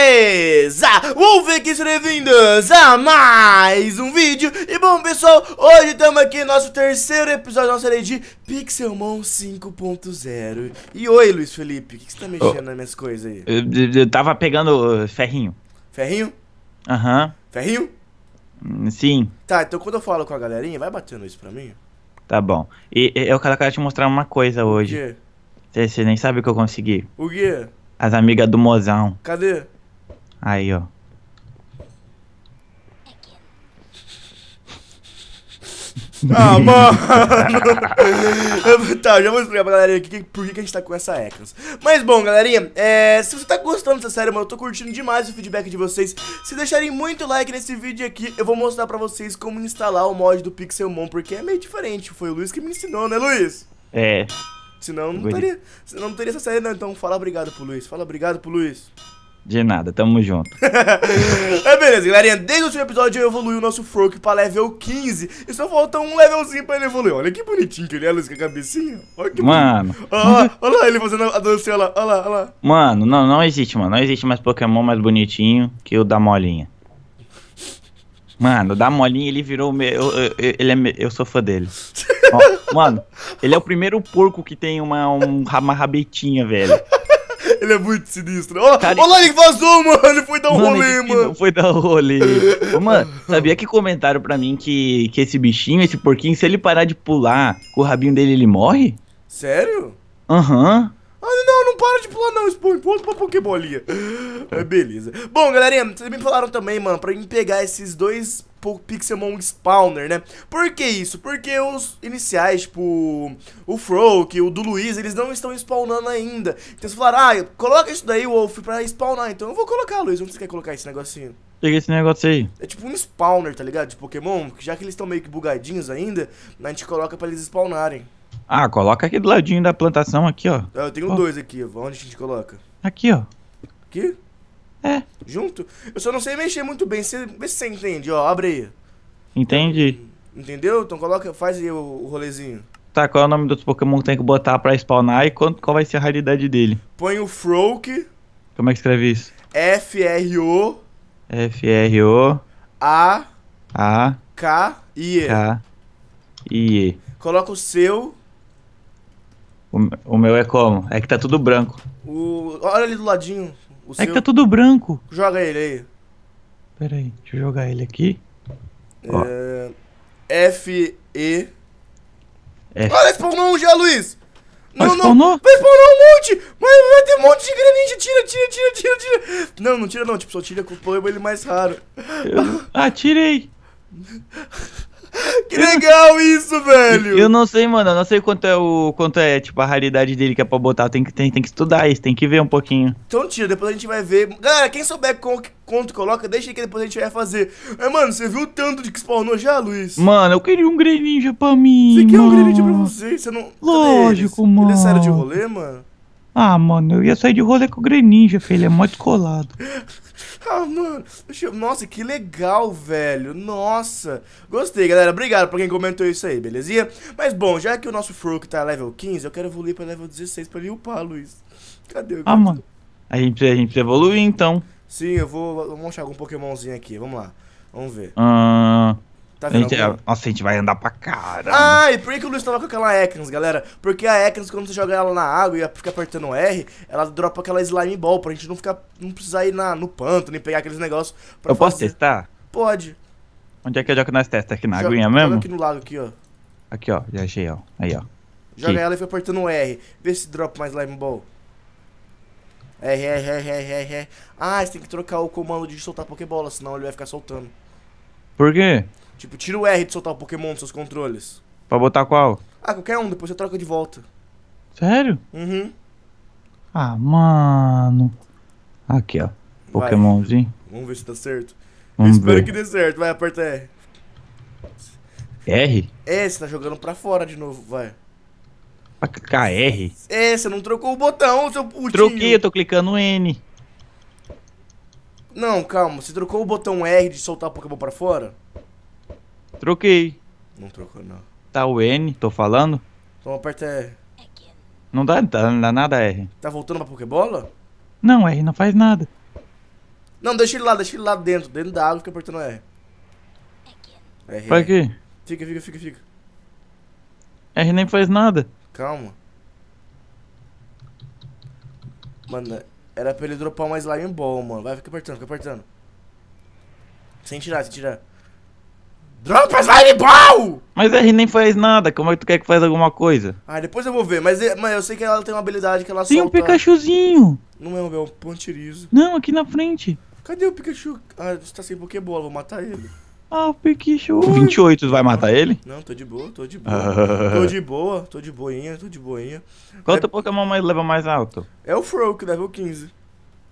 beleza? ver que bem-vindos é a mais um vídeo E bom pessoal, hoje estamos aqui no nosso terceiro episódio da nossa série de Pixelmon 5.0 E oi Luiz Felipe, o que, você está mexendo oh. nas minhas coisas aí? Eu, eu tava pegando uh, ferrinho Ferrinho? Aham uhum. Ferrinho? Hum, sim Tá, então quando eu falo com a galerinha, vai batendo isso pra mim? Tá bom E eu quero te mostrar uma coisa hoje O quê? Você nem sabe o que eu consegui O quê? As amigas do mozão Cadê? Aí, ó. Ah, mano! tá, já vou explicar pra galera aqui por que a gente tá com essa Ekans. Mas bom, galerinha, é, se você tá gostando dessa série, mano, eu tô curtindo demais o feedback de vocês. Se deixarem muito like nesse vídeo aqui, eu vou mostrar pra vocês como instalar o mod do Pixelmon, porque é meio diferente. Foi o Luiz que me ensinou, né, Luiz? É. Senão não, teria, senão não teria essa série, não. Então fala obrigado pro Luiz. Fala obrigado pro Luiz. De nada, tamo junto. é beleza, galerinha. Desde o último episódio eu evoluí o nosso Froak pra level 15. E só falta um levelzinho pra ele evoluir. Olha que bonitinho que ele é, Luiz, com a cabecinha. Olha que Mano. Olha lá, olha lá ele fazendo a dancinha lá. Olha lá, olha lá. Mano, não, não existe, mano. Não existe mais Pokémon mais bonitinho que o da Molinha. Mano, o da Molinha ele virou. Meu, eu, eu, ele é, meu, eu sou fã dele. Ó, mano, ele é o primeiro porco que tem uma, um, uma rabetinha, velho. Ele é muito sinistro. Olha, Cara, olha lá, ele vazou, mano. Ele foi dar um mano, rolê, mano. Não foi dar um rolê. Ô, mano, sabia que comentaram pra mim que, que esse bichinho, esse porquinho, se ele parar de pular com o rabinho dele, ele morre? Sério? Aham. Uhum. Ah, não, não para de pular não, Spawn. Pula pra Pokébolinha. É, beleza. Bom, galerinha, vocês me falaram também, mano, pra mim pegar esses dois Pixelmon Spawner, né? Por que isso? Porque os iniciais, tipo, o Frog, o do Luiz, eles não estão spawnando ainda. Então você falar ah, coloca isso daí, Wolf, pra spawnar. Então eu vou colocar, Luiz, onde você quer colocar esse negocinho? Peguei esse negócio aí. É tipo um spawner, tá ligado? De Pokémon, já que eles estão meio que bugadinhos ainda, a gente coloca pra eles spawnarem. Ah, coloca aqui do ladinho da plantação, aqui, ó. É, eu tenho dois aqui, onde a gente coloca? Aqui, ó. Aqui? É. Junto? Eu só não sei mexer muito bem. vê se você entende, ó. Abre aí. Entendi. Entendeu? Então coloca, faz aí o, o rolezinho. Tá, qual é o nome dos Pokémon que tem que botar pra spawnar e quanto, qual vai ser a raridade dele? Põe o Froak. Como é que escreve isso? F-R-O. F-R-O. A. A. K. I. K. I. Coloca o seu. O, o meu é como? É que tá tudo branco. O, olha ali do ladinho. O é seu... que tá tudo branco. Joga ele aí. Pera aí, deixa eu jogar ele aqui. É... F, E. F. Olha, ah, spawnou um já, Luiz! Não, ah, não, vai spawnar um monte! Mas vai ter um monte de graninja! Tira, tira, tira, tira, tira! Não, não tira não, tipo, só tira com o poema ele mais raro. Eu... Ah, tirei! Que legal isso, velho! Eu não sei, mano. Eu não sei quanto é o. quanto é, tipo, a raridade dele que é pra botar. Tem que, tem, tem que estudar isso, tem que ver um pouquinho. Então, tio, depois a gente vai ver. Galera, quem souber com, quanto coloca, deixa que depois a gente vai fazer. Mas, é, mano, você viu o tanto de que spawnou já, Luiz? Mano, eu queria um greninja pra mim. Você mano. quer um greninja pra você? Você não. Lógico, eles? mano. Eles saíram de rolê, mano? Ah, mano, eu ia sair de rolê com o Greninja, filho. Ele é muito colado. ah, mano. Nossa, que legal, velho. Nossa. Gostei, galera. Obrigado pra quem comentou isso aí, belezinha? Mas, bom, já que o nosso Frook tá level 15, eu quero evoluir pra level 16 pra ele upar, Luiz. Cadê o Ah, mano. A gente, a gente precisa evoluir, então. Sim, eu vou... mostrar algum pokémonzinho aqui. Vamos lá. Vamos ver. Ah... Uh... Tá vendo? A gente, é, nossa, a gente vai andar pra cara. ai por que o Luiz tava com aquela Ekans, galera? Porque a Ekans, quando você joga ela na água e fica apertando o R, ela dropa aquela slime ball pra gente não ficar. não precisar ir na, no pântano nem pegar aqueles negócios Eu fazer. posso testar? Pode. Onde é que eu jogo nós testas? Aqui na joga, aguinha mesmo? Joga aqui no lago, aqui, ó. Aqui, ó. Já achei, ó. Aí, ó. Joga aqui. ela e fica apertando o R. Vê se dropa mais slime ball. R, R, R, R, R, R. Ah, você tem que trocar o comando de soltar Pokébola, senão ele vai ficar soltando. Por quê? Tipo, tira o R de soltar o Pokémon dos seus controles. Pra botar qual? Ah, qualquer um, depois você troca de volta. Sério? Uhum. Ah, mano. Aqui, ó. Pokémonzinho. Vamos ver se tá certo. Vamos espero ver. que dê certo. Vai, aperta R. R? É, você tá jogando pra fora de novo, vai. Pra clicar R? É, você não trocou o botão, seu putinho. Troquei, eu tô clicando N. Não, calma, você trocou o botão R de soltar o Pokémon pra fora? Troquei. Não trocou, não. Tá o N, tô falando. Então aperta R. Não dá, não dá nada R. Tá voltando pra Pokébola? Não, R não faz nada. Não, deixa ele lá, deixa ele lá dentro, dentro da água, fica apertando R. R. Vai aqui. Fica, fica, fica, fica. R nem faz nada. Calma. Mano, era pra ele dropar mais slime ball, mano. Vai, fica apertando, fica apertando. Sem tirar, sem tirar. Dropas, vai bom! Mas gente nem faz nada, como é que tu quer que faz alguma coisa? Ah, depois eu vou ver, mas, é, eu sei que ela tem uma habilidade que ela tem Tem um Pikachuzinho! Não é, meu, é um pontirizo. Não, aqui na frente. Cadê o Pikachu? Ah, você tá sem Pokébola, vou matar ele. Ah, o Pikachu. 28, tu vai matar ele? Não, tô de boa, tô de boa. tô de boa, tô de boinha, tô de boinha. Qual é... teu Pokémon mais leva mais alto? É o Froak, level 15.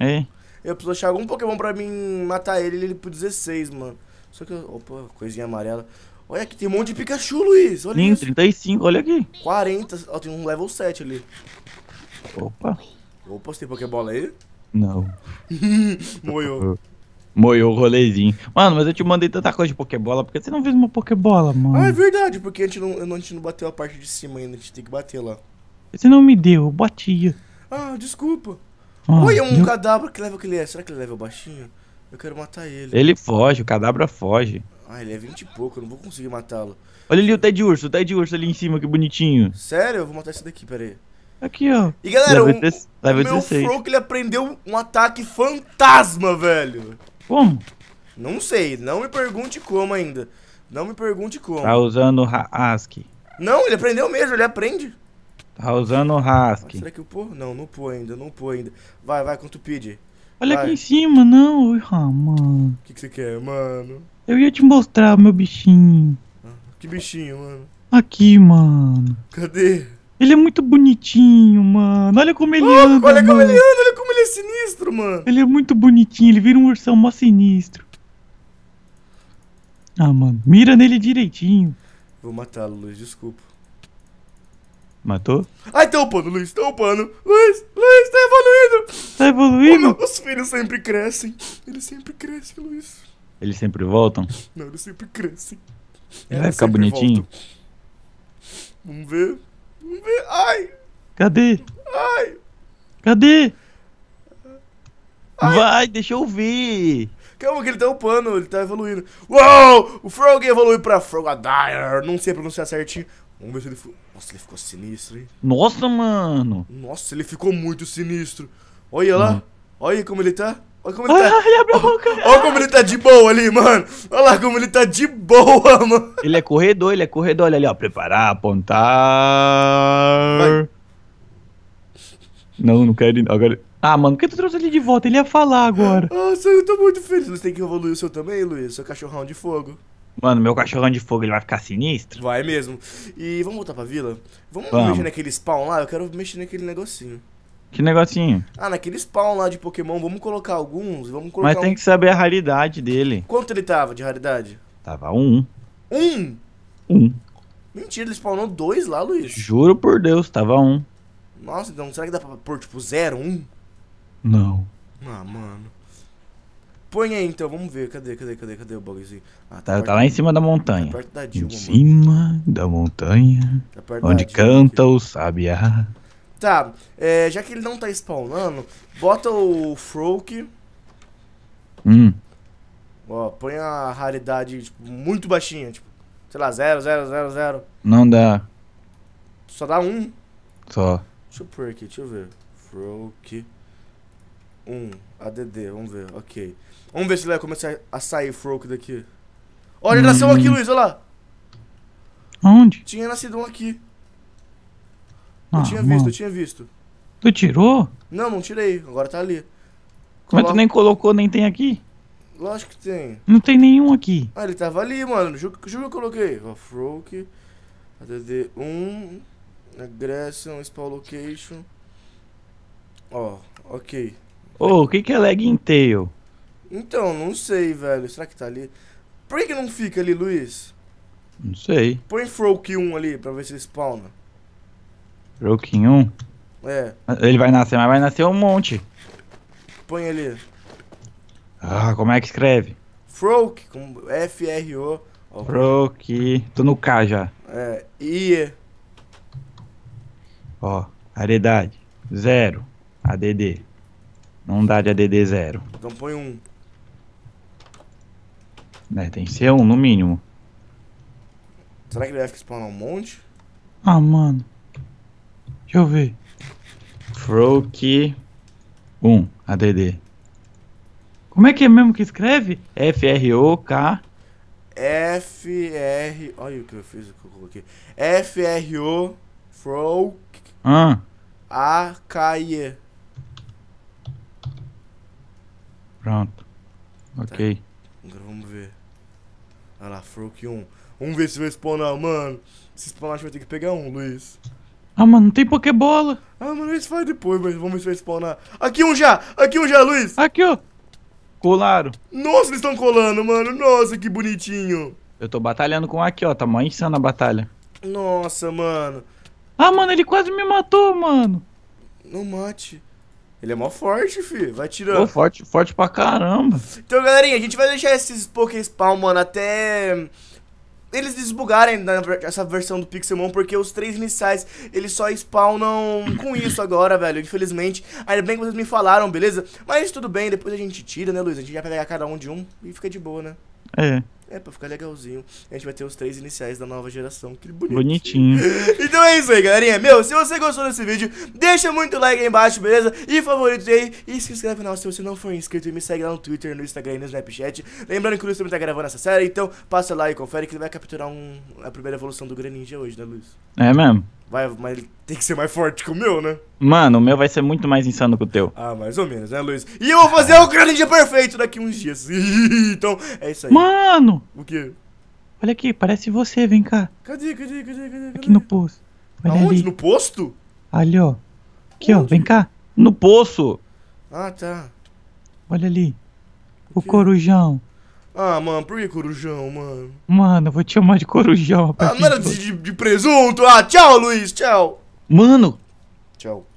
É? Eu preciso achar algum Pokémon pra mim matar ele, ele pro 16, mano. Só que, opa, coisinha amarela. Olha aqui, tem um monte de Pikachu, Luiz. Olha Sim, isso. 35, olha aqui. 40, ó, tem um level 7 ali. Opa. Opa, você tem Pokébola aí? Não. Moiou. Moiou o rolezinho. Mano, mas eu te mandei tanta coisa de Pokébola, porque você não fez uma Pokébola, mano. Ah, é verdade, porque a gente não, a gente não bateu a parte de cima ainda, a gente tem que bater lá. Você não me deu, eu batia. Ah, desculpa. Ah, Olha um eu... cadáver, que level que ele é? Será que ele é level baixinho? Eu quero matar ele. Ele foge, o cadabra foge. Ah, ele é 20 e pouco, eu não vou conseguir matá-lo. Olha ali o Ted Urso, o Ted Urso ali em cima, que bonitinho. Sério? Eu vou matar esse daqui, peraí. Aqui, ó. E galera, o meu 16. que ele aprendeu um ataque fantasma, velho. Como? Não sei, não me pergunte como ainda. Não me pergunte como. Tá usando ASCII. Não, ele aprendeu mesmo, ele aprende. Tá usando o Hask. Ah, será que eu pô? Não, não pô ainda, não pô ainda. Vai, vai, quanto pede? Olha Vai. aqui em cima, não. Ah, mano. O que, que você quer, mano? Eu ia te mostrar o meu bichinho. Ah, que bichinho, mano? Aqui, mano. Cadê? Ele é muito bonitinho, mano. Olha como ele oh, anda. Olha como ele anda, olha como ele é sinistro, mano. Ele é muito bonitinho, ele vira um ursão mó sinistro. Ah, mano. Mira nele direitinho. Vou matá-lo, Luiz, desculpa. Matou? Ai, tá upando, Luiz, tá upando. Luiz, Luiz, tá evoluindo. Tá evoluindo? Meu, os filhos sempre crescem. Eles sempre crescem, Luiz. Eles sempre voltam? Não, eles sempre crescem. Ele vai ficar bonitinho? Voltam. Vamos ver. Vamos ver. Ai. Cadê? Ai. Cadê? Ai. Vai, deixa eu ver. Calma que ele tá upando, ele tá evoluindo. Uou! O Frog evoluiu pra Frogadier. Não sei pronunciar certinho. Vamos ver se ele ficou. Nossa, ele ficou sinistro, hein? Nossa, mano! Nossa, ele ficou muito sinistro. Olha lá. Olha como ele tá. Olha como ele tá. Olha, abre a boca. Olha, olha como ele tá de boa ali, mano. Olha lá como ele tá de boa, mano. Ele é corredor, ele é corredor. Olha ali, ó. Preparar, apontar. Vai. Não, não quero. Agora. Ah, mano, por que tu trouxe ele de volta? Ele ia falar agora. Nossa, eu tô muito feliz. Você tem que evoluir o seu também, Luiz. Seu cachorrão de fogo. Mano, meu cachorrão de fogo, ele vai ficar sinistro? Vai mesmo. E vamos voltar pra vila? Vamos, vamos. mexer naquele spawn lá? Eu quero mexer naquele negocinho. Que negocinho? Ah, naquele spawn lá de Pokémon, vamos colocar alguns, vamos colocar Mas tem um... que saber a raridade dele. Quanto ele tava de raridade? Tava um. Um? Um. Mentira, ele spawnou dois lá, Luiz. Juro por Deus, tava um. Nossa, então será que dá pra pôr tipo zero, um? Não. Ah, mano. Põe aí então, vamos ver. Cadê, cadê, cadê, cadê o bugzinho? Ah, tá, tá, tá lá em cima da montanha. Tá perto da Dilma, em cima da montanha. Tá onde da Dilma, canta aqui. o sabiá. Tá, é, já que ele não tá spawnando, bota o Froak. Hum. Ó, põe a raridade tipo, muito baixinha, tipo, sei lá, 0, 0, 0, 0. Não dá. Só dá um. Só. Deixa eu pôr aqui, deixa eu ver. Froak. 1, um, ADD, vamos ver, ok. Vamos ver se ele vai começar a sair Froke daqui. Olha, ele nasceu aqui, hum. Luiz, olha lá. Onde? Tinha nascido um aqui. Ah, eu tinha mano. visto, eu tinha visto. Tu tirou? Não, não tirei. Agora tá ali. Coloca... Mas tu nem colocou, nem tem aqui? Lógico que tem. Não tem nenhum aqui. Ah, ele tava ali, mano. Juro que eu coloquei. Froke, ADD1, Aggression, Spawn Location. Ó, ok. Ô, oh, o que que é Lag Tail? Então, não sei, velho. Será que tá ali? Por que, que não fica ali, Luiz? Não sei. Põe Froke 1 ali pra ver se ele spawna. Froke 1? É. Ele vai nascer, mas vai nascer um monte. Põe ali. Ah, como é que escreve? Froke, com F-R-O. Froke. Tô no K já. É. I. Ó, aridade. Zero. ADD. Não dá de ADD zero. Então põe um né tem que ser um, no mínimo. Será que ele vai ficar spawnando um monte? Ah, mano. Deixa eu ver. Froke 1, ADD. Como é que é mesmo que escreve? F-R-O-K... F-R... Olha o que eu fiz, o que eu coloquei. F-R-O... Froke. Ah. A-K-I-E. Pronto. Tá. Ok. Agora vamos ver. Olha lá, Fruk 1. Vamos ver se vai spawnar, mano. Se spawnar, a gente vai ter que pegar um, Luiz. Ah, mano, não tem Pokébola. Ah, mano, isso faz depois, mas vamos ver se vai spawnar. Aqui um já! Aqui um já, Luiz! Aqui, ó. Colaram. Nossa, eles estão colando, mano. Nossa, que bonitinho. Eu tô batalhando com aqui, ó. Tá mó insana a batalha. Nossa, mano. Ah, mano, ele quase me matou, mano. Não mate. Ele é mó forte, fi. Vai tirando. Pô, forte, forte pra caramba. Então, galerinha, a gente vai deixar esses Poké Spawn, mano, até eles desbugarem essa versão do Pixelmon, porque os três iniciais, eles só spawnam com isso agora, velho, infelizmente. Ainda bem que vocês me falaram, beleza? Mas tudo bem, depois a gente tira, né, Luiz? A gente vai pegar cada um de um e fica de boa, né? É. É, pra ficar legalzinho. A gente vai ter os três iniciais da nova geração. Que bonito. Bonitinho. então é isso aí, galerinha. Meu, se você gostou desse vídeo, deixa muito like aí embaixo, beleza? E favoritos aí. E se inscreve no canal se você não for inscrito. E me segue lá no Twitter, no Instagram e no Snapchat. Lembrando que o Luiz também tá gravando essa série. Então passa lá e confere que ele vai capturar um, a primeira evolução do Greninja hoje, né, Luiz? É mesmo. Vai, mas ele tem que ser mais forte que o meu, né? Mano, o meu vai ser muito mais insano que o teu. Ah, mais ou menos, né, Luiz? E eu vou fazer o Greninja perfeito daqui uns dias. então, é isso aí. Mano! O quê? Olha aqui, parece você, vem cá. Cadê, cadê, cadê, cadê? cadê? Aqui no poço. Olha Aonde? Ali. No posto? Ali, ó. Aqui, Onde? ó, vem cá. No poço. Ah, tá. Olha ali. O, o corujão. Ah, mano, por que corujão, mano? Mano, eu vou te chamar de corujão, ah, rapaz. Ah, não era de, de, de presunto? Ah, tchau, Luiz, tchau. Mano. Tchau.